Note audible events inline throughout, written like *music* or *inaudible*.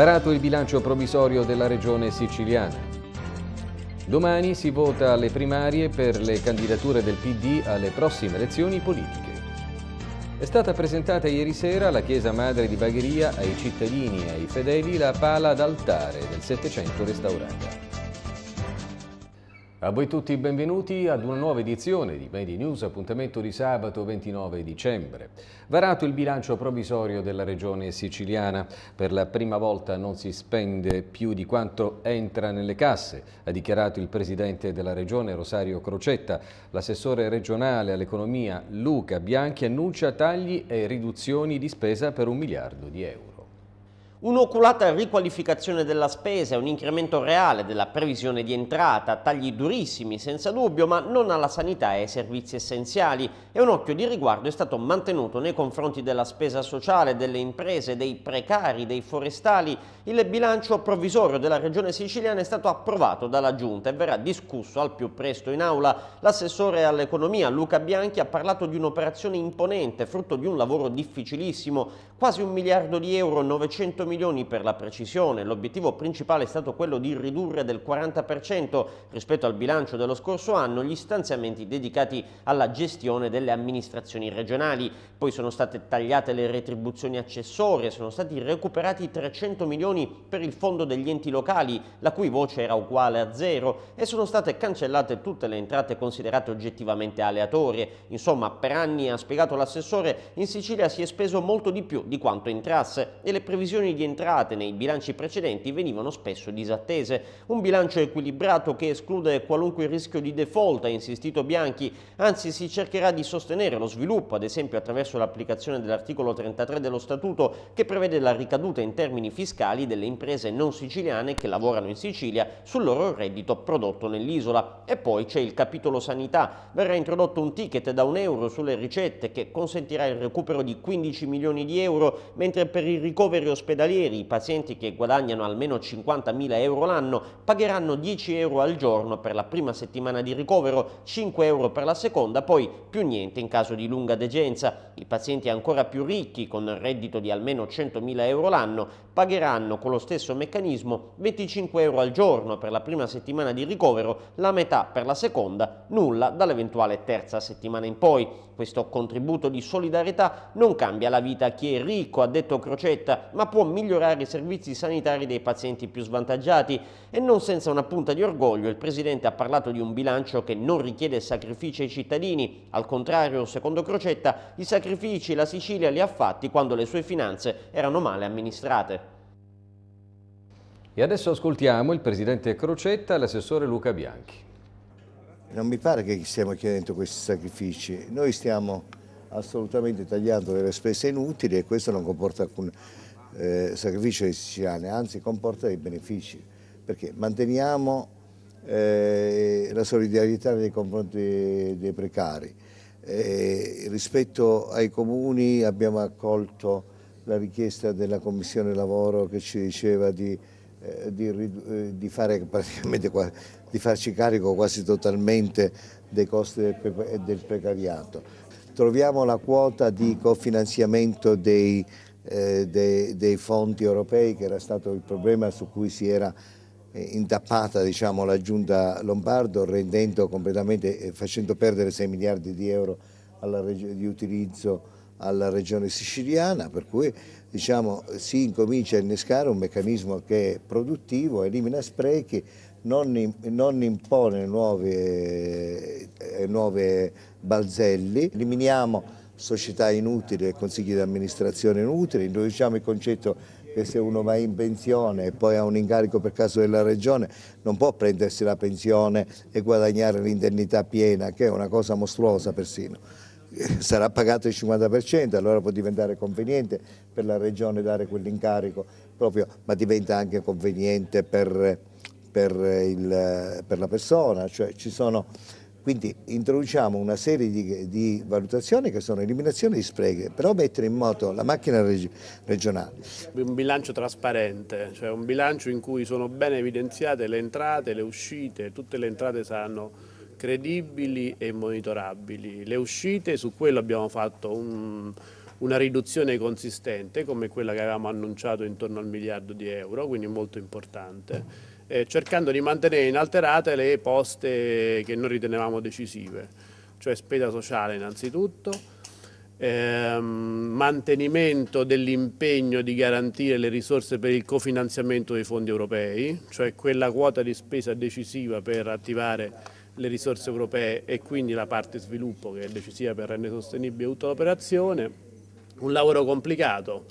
Varato il bilancio provvisorio della regione siciliana. Domani si vota alle primarie per le candidature del PD alle prossime elezioni politiche. È stata presentata ieri sera alla Chiesa Madre di Bagheria ai cittadini e ai fedeli la pala d'altare del Settecento restaurata. A voi tutti benvenuti ad una nuova edizione di Medi News, appuntamento di sabato 29 dicembre. Varato il bilancio provvisorio della regione siciliana, per la prima volta non si spende più di quanto entra nelle casse, ha dichiarato il presidente della regione Rosario Crocetta. L'assessore regionale all'economia Luca Bianchi annuncia tagli e riduzioni di spesa per un miliardo di euro. Un'oculata riqualificazione della spesa, e un incremento reale della previsione di entrata, tagli durissimi senza dubbio, ma non alla sanità e ai servizi essenziali e un occhio di riguardo è stato mantenuto nei confronti della spesa sociale, delle imprese, dei precari, dei forestali. Il bilancio provvisorio della Regione siciliana è stato approvato dalla Giunta e verrà discusso al più presto in aula. L'assessore all'economia Luca Bianchi ha parlato di un'operazione imponente, frutto di un lavoro difficilissimo, quasi un miliardo di euro, 900 milioni milioni per la precisione. L'obiettivo principale è stato quello di ridurre del 40% rispetto al bilancio dello scorso anno gli stanziamenti dedicati alla gestione delle amministrazioni regionali. Poi sono state tagliate le retribuzioni accessorie, sono stati recuperati 300 milioni per il fondo degli enti locali, la cui voce era uguale a zero, e sono state cancellate tutte le entrate considerate oggettivamente aleatorie. Insomma, per anni, ha spiegato l'assessore, in Sicilia si è speso molto di più di quanto entrasse e le previsioni di degli entrate nei bilanci precedenti venivano spesso disattese. Un bilancio equilibrato che esclude qualunque rischio di default, ha insistito Bianchi, anzi si cercherà di sostenere lo sviluppo, ad esempio attraverso l'applicazione dell'articolo 33 dello Statuto che prevede la ricaduta in termini fiscali delle imprese non siciliane che lavorano in Sicilia sul loro reddito prodotto nell'isola. E poi c'è il capitolo sanità. Verrà introdotto un ticket da un euro sulle ricette che consentirà il recupero di 15 milioni di euro, mentre per i ricoveri ospedaliero ospedalieri, i pazienti che guadagnano almeno 50.000 euro l'anno pagheranno 10 euro al giorno per la prima settimana di ricovero, 5 euro per la seconda, poi più niente in caso di lunga degenza. I pazienti ancora più ricchi, con reddito di almeno 100.000 euro l'anno, pagheranno con lo stesso meccanismo 25 euro al giorno per la prima settimana di ricovero, la metà per la seconda, nulla dall'eventuale terza settimana in poi. Questo contributo di solidarietà non cambia la vita a chi è ricco, ha detto Crocetta, ma può migliorare migliorare i servizi sanitari dei pazienti più svantaggiati e non senza una punta di orgoglio il Presidente ha parlato di un bilancio che non richiede sacrifici ai cittadini, al contrario, secondo Crocetta, i sacrifici la Sicilia li ha fatti quando le sue finanze erano male amministrate. E adesso ascoltiamo il Presidente Crocetta e l'assessore Luca Bianchi. Non mi pare che stiamo chiedendo questi sacrifici, noi stiamo assolutamente tagliando delle spese inutili e questo non comporta alcun eh, sacrificio dei siciliani, anzi comporta dei benefici, perché manteniamo eh, la solidarietà nei confronti dei precari. Eh, rispetto ai comuni abbiamo accolto la richiesta della Commissione Lavoro che ci diceva di, eh, di, eh, di, fare, di farci carico quasi totalmente dei costi del, del precariato. Troviamo la quota di cofinanziamento dei eh, dei, dei fondi europei che era stato il problema su cui si era eh, intappata diciamo, la giunta Lombardo rendendo completamente, eh, facendo perdere 6 miliardi di euro di utilizzo alla regione siciliana, per cui diciamo, si incomincia a innescare un meccanismo che è produttivo, elimina sprechi, non, non impone nuove, eh, nuove balzelli, eliminiamo società inutili, consigli di amministrazione inutili, introduciamo il concetto che se uno va in pensione e poi ha un incarico per caso della regione non può prendersi la pensione e guadagnare l'indennità piena, che è una cosa mostruosa persino eh, sarà pagato il 50%, allora può diventare conveniente per la regione dare quell'incarico, ma diventa anche conveniente per, per, il, per la persona, cioè ci sono quindi introduciamo una serie di, di, valutazioni che sono eliminazione di sprechi, però mettere in moto la macchina reg regionale. Un bilancio trasparente, cioè un bilancio in cui sono ben evidenziate le entrate, le uscite, tutte le entrate saranno credibili e monitorabili. Le uscite, su quello abbiamo fatto un, una riduzione consistente come quella che avevamo annunciato intorno al miliardo di euro, quindi molto importante eh, cercando di mantenere inalterate le poste che noi ritenevamo decisive, cioè spesa sociale innanzitutto, ehm, mantenimento dell'impegno di garantire le risorse per il cofinanziamento dei fondi europei, cioè quella quota di spesa decisiva per attivare le risorse europee e quindi la parte sviluppo che è decisiva per rendere sostenibile tutta l'operazione, un lavoro complicato.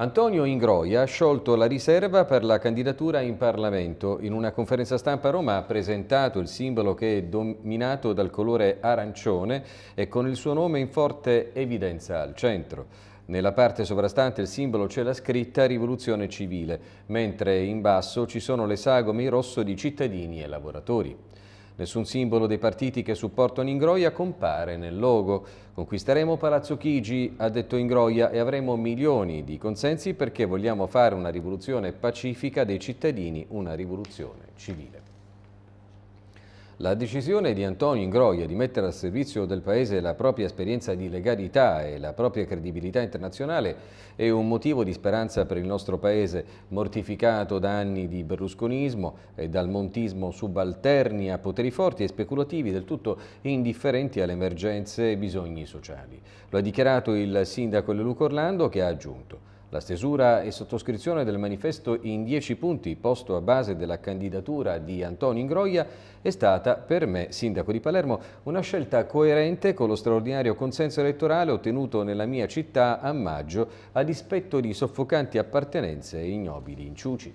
Antonio Ingroia ha sciolto la riserva per la candidatura in Parlamento. In una conferenza stampa a Roma ha presentato il simbolo che è dominato dal colore arancione e con il suo nome in forte evidenza al centro. Nella parte sovrastante il simbolo c'è la scritta Rivoluzione Civile, mentre in basso ci sono le sagome in rosso di cittadini e lavoratori. Nessun simbolo dei partiti che supportano Ingroia compare nel logo. Conquisteremo Palazzo Chigi, ha detto Ingroia, e avremo milioni di consensi perché vogliamo fare una rivoluzione pacifica dei cittadini, una rivoluzione civile. La decisione di Antonio Ingroia di mettere al servizio del Paese la propria esperienza di legalità e la propria credibilità internazionale è un motivo di speranza per il nostro Paese, mortificato da anni di berlusconismo e dal montismo subalterni a poteri forti e speculativi del tutto indifferenti alle emergenze e bisogni sociali. Lo ha dichiarato il sindaco Leluco Orlando che ha aggiunto la stesura e sottoscrizione del manifesto in 10 punti posto a base della candidatura di Antonio Ingroia è stata, per me, sindaco di Palermo, una scelta coerente con lo straordinario consenso elettorale ottenuto nella mia città a maggio a dispetto di soffocanti appartenenze e ignobili inciuci.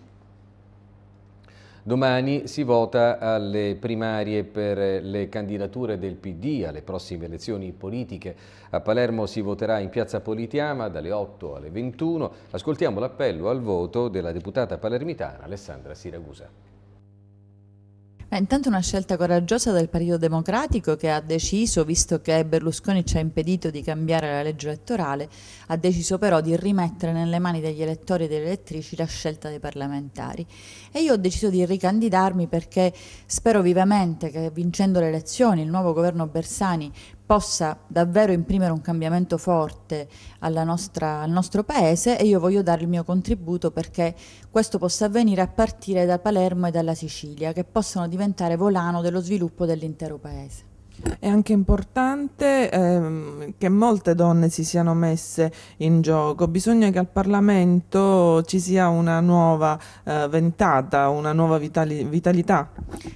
Domani si vota alle primarie per le candidature del PD alle prossime elezioni politiche. A Palermo si voterà in piazza Politiama dalle 8 alle 21. Ascoltiamo l'appello al voto della deputata palermitana Alessandra Siragusa. È eh, intanto una scelta coraggiosa del Partito Democratico che ha deciso, visto che Berlusconi ci ha impedito di cambiare la legge elettorale, ha deciso però di rimettere nelle mani degli elettori e delle elettrici la scelta dei parlamentari. E io ho deciso di ricandidarmi perché spero vivamente che vincendo le elezioni il nuovo governo Bersani possa davvero imprimere un cambiamento forte nostra, al nostro paese e io voglio dare il mio contributo perché questo possa avvenire a partire da Palermo e dalla Sicilia, che possano diventare volano dello sviluppo dell'intero paese. È anche importante ehm, che molte donne si siano messe in gioco, bisogna che al Parlamento ci sia una nuova eh, ventata, una nuova vitali vitalità.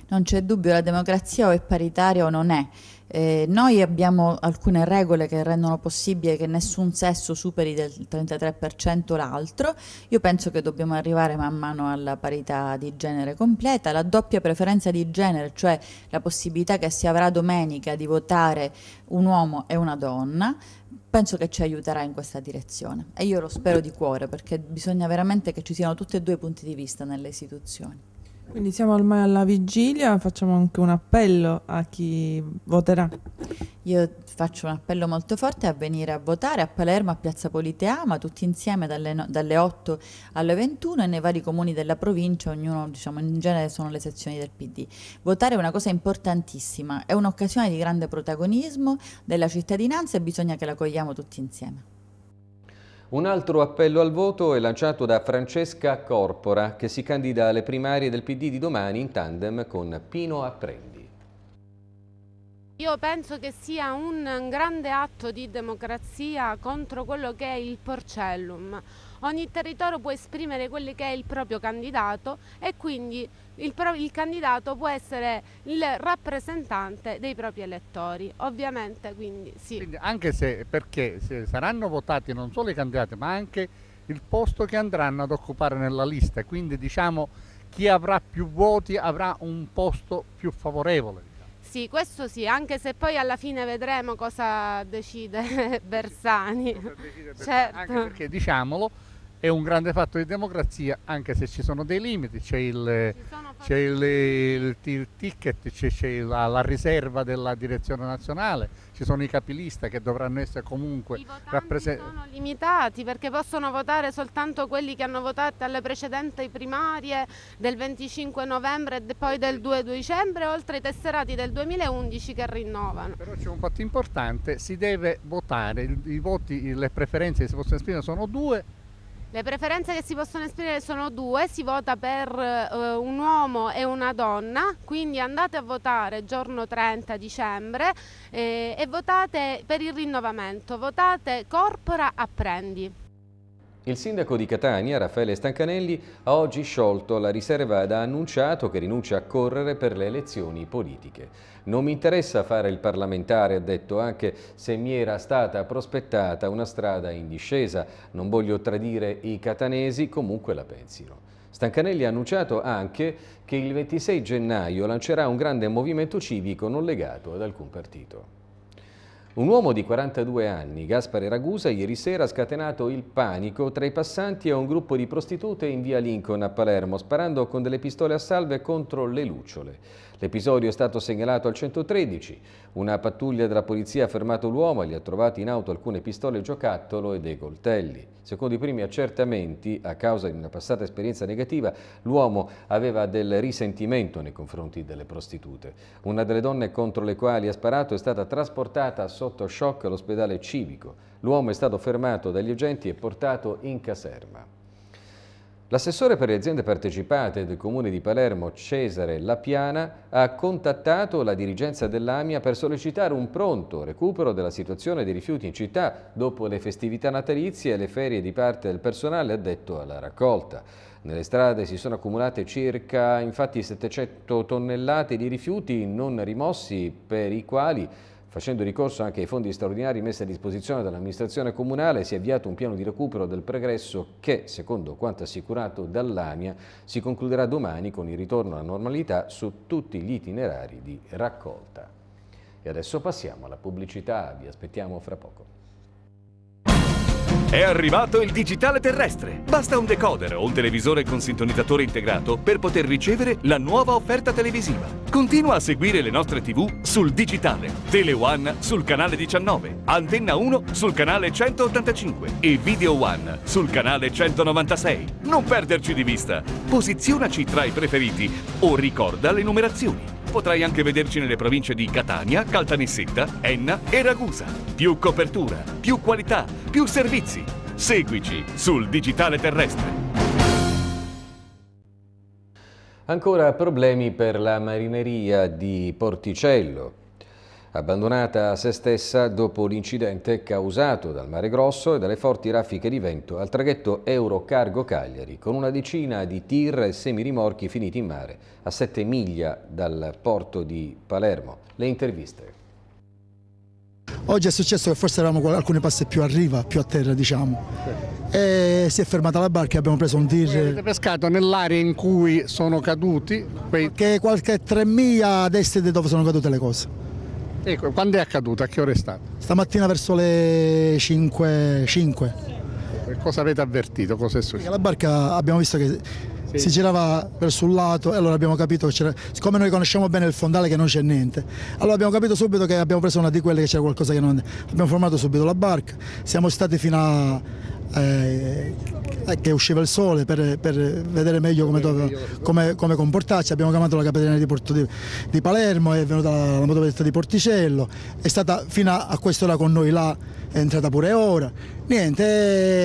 Non c'è dubbio, la democrazia o è paritaria o non è. Eh, noi abbiamo alcune regole che rendono possibile che nessun sesso superi del 33% l'altro. Io penso che dobbiamo arrivare man mano alla parità di genere completa. La doppia preferenza di genere, cioè la possibilità che si avrà domenica di votare un uomo e una donna, penso che ci aiuterà in questa direzione. E io lo spero di cuore perché bisogna veramente che ci siano tutti e due i punti di vista nelle istituzioni. Quindi siamo ormai alla vigilia, facciamo anche un appello a chi voterà. Io faccio un appello molto forte a venire a votare a Palermo, a Piazza Politeama, tutti insieme dalle, no, dalle 8 alle 21 e nei vari comuni della provincia, ognuno diciamo in genere sono le sezioni del PD. Votare è una cosa importantissima, è un'occasione di grande protagonismo della cittadinanza e bisogna che la cogliamo tutti insieme. Un altro appello al voto è lanciato da Francesca Corpora, che si candida alle primarie del PD di domani in tandem con Pino Apprendi. Io penso che sia un grande atto di democrazia contro quello che è il porcellum, ogni territorio può esprimere quello che è il proprio candidato e quindi il, il, candidato può essere il rappresentante dei propri elettori, ovviamente quindi sì. Quindi anche se perché se saranno votati non solo i candidati ma anche il posto che andranno ad occupare nella lista, quindi diciamo chi avrà più voti avrà un posto più favorevole. Diciamo. Sì, questo sì, anche se poi alla fine vedremo cosa decide *laughs* Bersani. Cosa decide Bersani. Certo. Anche perché diciamolo, è un grande fatto di democrazia anche se ci sono dei limiti, c'è il, il, il, il ticket, c'è, la, la, riserva della direzione nazionale, ci sono i capilista che dovranno essere comunque rappresentati. sono limitati perché possono votare soltanto quelli che hanno votato alle precedenti primarie del 25 novembre e poi del 2 dicembre, oltre ai tesserati del 2011 che rinnovano. Però c'è un fatto importante, si deve votare, i voti, le preferenze che si possono esprimere sono due le preferenze che si possono esprimere sono due, si vota per eh, un uomo e una donna, quindi andate a votare giorno 30 dicembre eh, e votate per il rinnovamento, votate Corpora Apprendi. Il sindaco di Catania, Raffaele Stancanelli, ha oggi sciolto la riserva ed ha annunciato che rinuncia a correre per le elezioni politiche. Non mi interessa fare il parlamentare, ha detto, anche se mi era stata prospettata una strada in discesa. Non voglio tradire i catanesi, comunque la pensino. Stancanelli ha annunciato anche che il 26 gennaio lancerà un grande movimento civico non legato ad alcun partito. Un uomo di 42 anni, Gaspare Ragusa, ieri sera ha scatenato il panico tra i passanti e un gruppo di prostitute in via Lincoln a Palermo, sparando con delle pistole a salve contro le lucciole. L'episodio è stato segnalato al 113. Una pattuglia della polizia ha fermato l'uomo e gli ha trovati in auto alcune pistole giocattolo e dei coltelli. Secondo i primi accertamenti, a causa di una passata esperienza negativa, l'uomo aveva del risentimento nei confronti delle prostitute. Una delle donne contro le quali ha sparato è stata trasportata sotto shock all'ospedale civico. L'uomo è stato fermato dagli agenti e portato in caserma. L'assessore per le aziende partecipate del Comune di Palermo, Cesare Lapiana, ha contattato la dirigenza dell'AMIA per sollecitare un pronto recupero della situazione dei rifiuti in città dopo le festività natalizie e le ferie di parte del personale addetto alla raccolta. Nelle strade si sono accumulate circa infatti 700 tonnellate di rifiuti non rimossi per i quali Facendo ricorso anche ai fondi straordinari messi a disposizione dall'amministrazione comunale si è avviato un piano di recupero del pregresso che, secondo quanto assicurato dall'ANIA, si concluderà domani con il ritorno alla normalità su tutti gli itinerari di raccolta. E adesso passiamo alla pubblicità, vi aspettiamo fra poco. È arrivato il digitale terrestre. Basta un decoder o un televisore con sintonizzatore integrato per poter ricevere la nuova offerta televisiva. Continua a seguire le nostre TV sul digitale. Tele One sul canale 19, Antenna 1 sul canale 185 e Video One sul canale 196. Non perderci di vista. Posizionaci tra i preferiti o ricorda le numerazioni. Potrai anche vederci nelle province di Catania, Caltanissetta, Enna e Ragusa. Più copertura, più qualità, più servizi. Seguici sul digitale terrestre. Ancora problemi per la marineria di Porticello abbandonata a se stessa dopo l'incidente causato dal Mare Grosso e dalle forti raffiche di vento al traghetto Eurocargo Cagliari, con una decina di tir e semirimorchi finiti in mare, a 7 miglia dal porto di Palermo. Le interviste. Oggi è successo che forse eravamo alcune passe più a riva, più a terra diciamo. E si è fermata la barca e abbiamo preso un tir. Voi avete pescato nell'area in cui sono caduti? Quei... Che qualche 3 miglia a destra di dove sono cadute le cose. Ecco, quando è accaduto? A che ora è stata? Stamattina verso le 5. 5. E cosa avete avvertito? Cosa è successo? La barca abbiamo visto che sì. si girava verso un lato e allora abbiamo capito che c'era, siccome noi conosciamo bene il fondale che non c'è niente, allora abbiamo capito subito che abbiamo preso una di quelle che c'era qualcosa che non... Abbiamo formato subito la barca, siamo stati fino a... Eh, eh, che usciva il sole per, per vedere meglio come, dove, come, come, comportarci. Abbiamo chiamato la capitaneria di, Porto di, di Palermo, è venuta la, la motovedetta di Porticello, è stata fino a, a quest'ora con noi là, è entrata pure ora. Niente,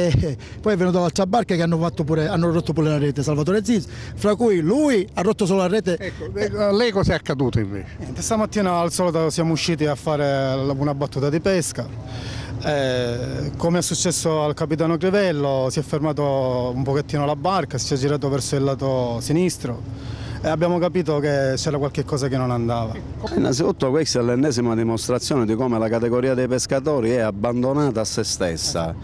eh, poi è venuta l'altra barca che hanno, pure, hanno, rotto pure la rete, Salvatore Zizzo, fra cui lui ha rotto solo la rete. Ecco, lei cosa è accaduto invece? Niente, stamattina al solito siamo usciti a fare una battuta di pesca eh, come è successo al capitano Crevello, si è fermato un pochettino la barca, si è girato verso il lato sinistro e abbiamo capito che c'era qualche cosa che non andava. Eh, innanzitutto questa è l'ennesima dimostrazione di come la categoria dei pescatori è abbandonata a se stessa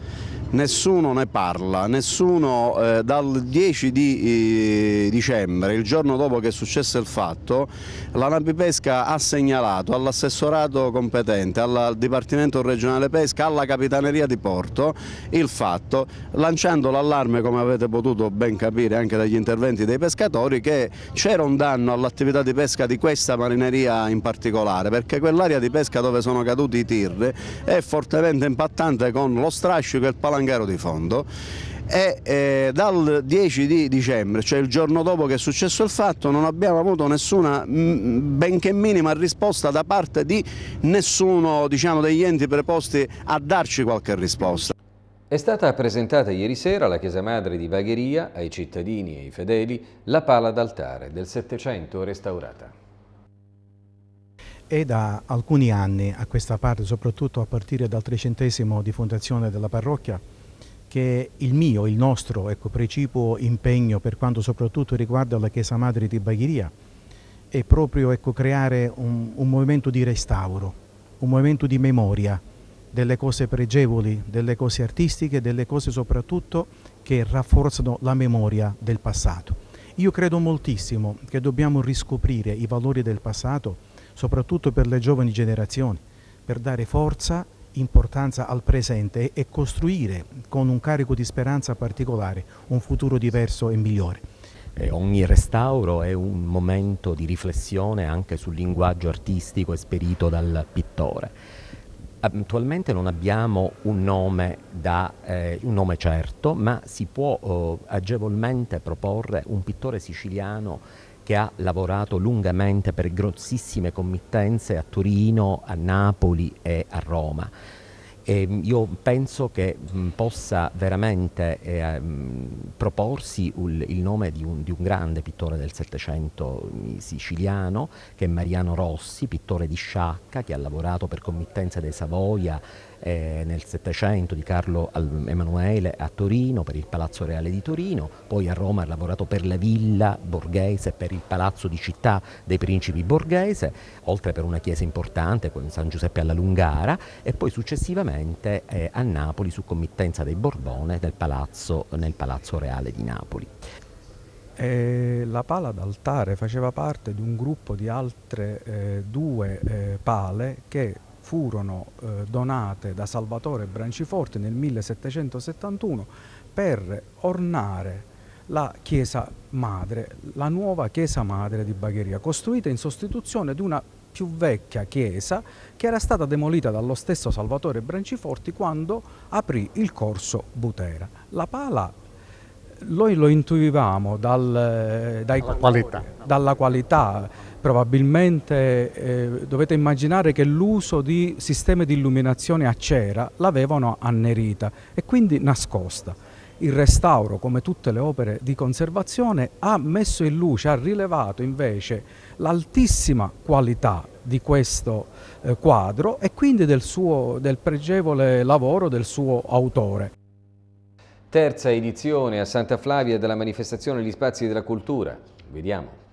nessuno ne parla, nessuno eh, dal 10 di eh, dicembre, il giorno dopo che è successo il fatto, la Navipesca ha segnalato all'assessorato competente, al Dipartimento regionale pesca, alla Capitaneria di Porto il fatto, lanciando l'allarme come avete potuto ben capire anche dagli interventi dei pescatori che c'era un danno all'attività di pesca di questa marineria in particolare, perché quell'area di pesca dove sono caduti i tir è fortemente impattante con lo strascico e il palanco Langaro di Fondo e eh, dal 10 di dicembre, cioè il giorno dopo che è successo il fatto, non abbiamo avuto nessuna benché minima risposta da parte di nessuno diciamo, degli enti preposti a darci qualche risposta. È stata presentata ieri sera alla Chiesa Madre di Vagheria, ai cittadini e ai fedeli, la pala d'altare del Settecento restaurata. È da alcuni anni a questa parte, soprattutto a partire dal trecentesimo di fondazione della parrocchia, che il mio, il nostro, ecco, precipuo impegno per quanto soprattutto riguarda la Chiesa Madre di Baghiria è proprio ecco, creare un, un movimento di restauro, un movimento di memoria delle cose pregevoli, delle cose artistiche, delle cose soprattutto che rafforzano la memoria del passato. Io credo moltissimo che dobbiamo riscoprire i valori del passato soprattutto per le giovani generazioni, per dare forza, importanza al presente e costruire con un carico di speranza particolare un futuro diverso e migliore. E ogni restauro è un momento di riflessione anche sul linguaggio artistico esperito dal pittore. Attualmente non abbiamo un nome, da, eh, un nome certo, ma si può eh, agevolmente proporre un pittore siciliano che ha lavorato lungamente per grossissime committenze a Torino, a Napoli e a Roma. E ehm, io penso che possa veramente eh, proporsi il, il nome di un, di un, grande pittore del Settecento siciliano, che è Mariano Rossi, pittore di Sciacca, che ha lavorato per committenze dei Savoia eh, nel Settecento di Carlo Emanuele a Torino per il Palazzo Reale di Torino, poi a Roma ha lavorato per la Villa Borghese, per il Palazzo di Città dei Principi Borghese, oltre per una chiesa importante, con San Giuseppe alla Lungara e poi successivamente eh, a Napoli su committenza dei Borbone nel Palazzo, nel Palazzo Reale di Napoli. E eh, la pala d'altare faceva parte di un gruppo di altre eh, due eh, pale che furono eh, donate da Salvatore Branciforte nel 1771 per ornare la chiesa madre, la nuova chiesa madre di Bagheria, costruita in sostituzione di una più vecchia chiesa che era stata demolita dallo stesso Salvatore Branciforti quando aprì il corso Butera. La pala noi lo intuivamo dal, eh, dai, dalla, qualità. dalla qualità probabilmente eh, dovete immaginare che l'uso di sistemi di illuminazione a cera l'avevano annerita e quindi nascosta. Il restauro, come tutte le opere di conservazione, ha messo in luce, ha rilevato invece l'altissima qualità di questo eh, quadro e quindi del, suo, del pregevole lavoro del suo autore. Terza edizione a Santa Flavia della manifestazione Gli Spazi della Cultura. Vediamo.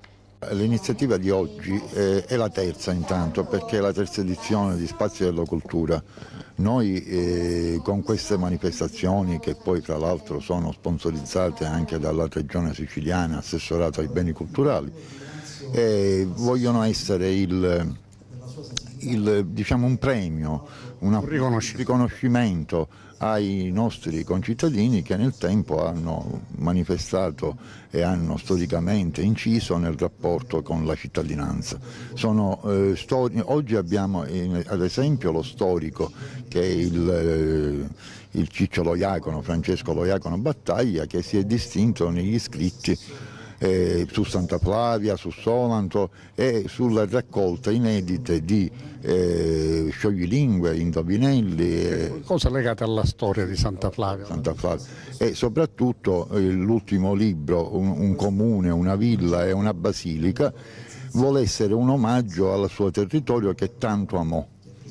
L'iniziativa di oggi eh, è, la terza intanto perché è la terza edizione di Spazio della Cultura. Noi eh, con queste manifestazioni che poi tra l'altro sono sponsorizzate anche dalla regione siciliana, assessorata ai beni culturali, eh, vogliono essere il, il, diciamo un premio, una, un riconoscimento ai nostri concittadini che nel tempo hanno manifestato e hanno storicamente inciso nel rapporto con la cittadinanza. Sono, eh, stori- oggi abbiamo eh, ad esempio lo storico che è il, eh, il Ciccio Loiacono, Francesco Loiacono Battaglia, che si è distinto negli scritti eh, su Santa Flavia, su Solanto e sulla raccolta inedita di eh, scioglilingue, indovinelli. Eh, Cosa legata alla storia di Santa Flavia? Santa Flavia. E soprattutto eh, l'ultimo libro, un, un comune, una villa e una basilica, vuole essere un omaggio al suo territorio che tanto amò.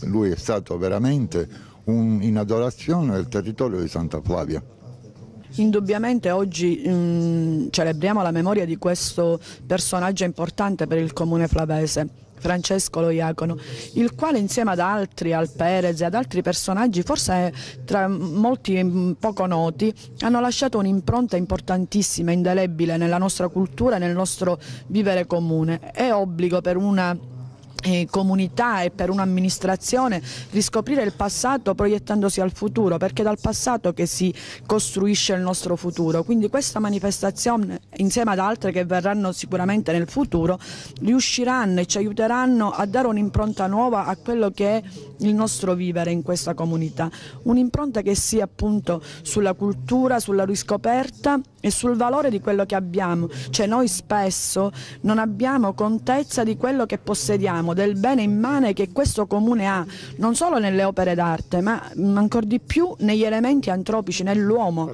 Lui è stato veramente un, in adorazione del territorio di Santa Flavia. Indubbiamente oggi mh, mm, celebriamo la memoria di questo personaggio importante per il comune flavese. Francesco Lo Iacono, il quale insieme ad altri, al Perez e ad altri personaggi, forse tra molti poco noti, hanno lasciato un'impronta importantissima, indelebile nella nostra cultura e nel nostro vivere comune. È obbligo per una eh, comunità e per un'amministrazione riscoprire il passato proiettandosi al futuro perché è dal passato che si costruisce il nostro futuro quindi questa manifestazione insieme ad altre che verranno sicuramente nel futuro riusciranno e ci aiuteranno a dare un'impronta nuova a quello che è il nostro vivere in questa comunità, un'impronta che sia appunto sulla cultura, sulla riscoperta e sul valore di quello che abbiamo, cioè noi spesso non abbiamo contezza di quello che possediamo, del bene immane che questo comune ha, non solo nelle opere d'arte, ma ancora di più negli elementi antropici, nell'uomo.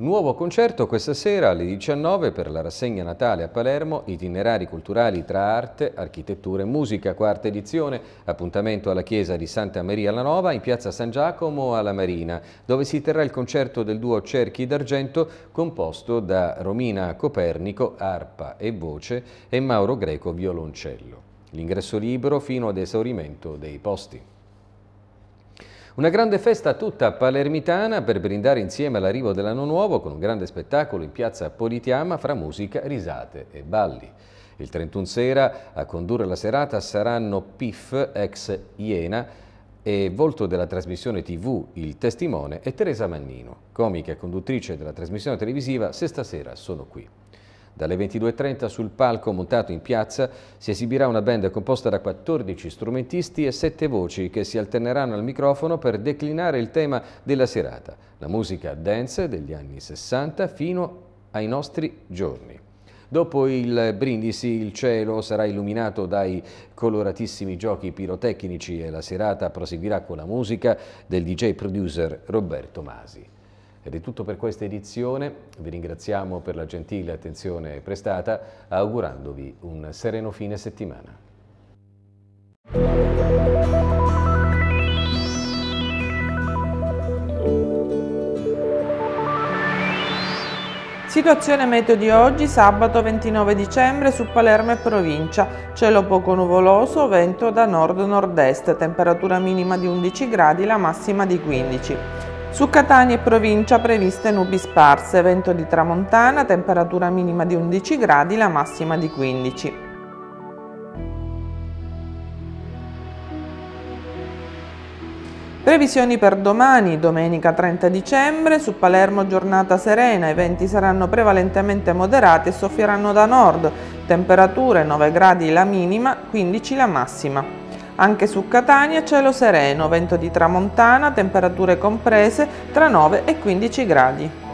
Nuovo concerto questa sera alle 19 per la rassegna Natale a Palermo, itinerari culturali tra arte, architettura e musica, quarta edizione, appuntamento alla chiesa di Santa Maria la Nova in piazza San Giacomo alla Marina, dove si terrà il concerto del duo Cerchi d'Argento composto da Romina Copernico, arpa e voce e Mauro Greco, violoncello. L'ingresso libero fino ad esaurimento dei posti. Una grande festa tutta palermitana per brindare insieme all'arrivo dell'anno nuovo con un grande spettacolo in piazza Politiama fra musica, risate e balli. Il 31 sera a condurre la serata saranno PIF ex Iena, e volto della trasmissione tv Il Testimone e Teresa Mannino, comica e conduttrice della trasmissione televisiva Se stasera sono qui. Dalle 22.30 sul palco montato in piazza si esibirà una band composta da 14 strumentisti e 7 voci che si alterneranno al microfono per declinare il tema della serata, la musica dance degli anni 60 fino ai nostri giorni. Dopo il brindisi il cielo sarà illuminato dai coloratissimi giochi pirotecnici e la serata proseguirà con la musica del DJ producer Roberto Masi. Ed è tutto per questa edizione, vi ringraziamo per la gentile attenzione prestata, augurandovi un sereno fine settimana. Situazione meteo di oggi, sabato 29 dicembre su Palermo e provincia. Cielo poco nuvoloso, vento da nord-nord-est, temperatura minima di 11 gradi, la massima di 15. Su Catania e provincia previste nubi sparse, vento di tramontana, temperatura minima di 11 gradi, la massima di 15. Previsioni per domani, domenica 30 dicembre, su Palermo giornata serena, i venti saranno prevalentemente moderati e soffieranno da nord, temperature 9 gradi la minima, 15 la massima. Anche su Catania cielo sereno, vento di tramontana, temperature comprese tra 9 e 15 gradi.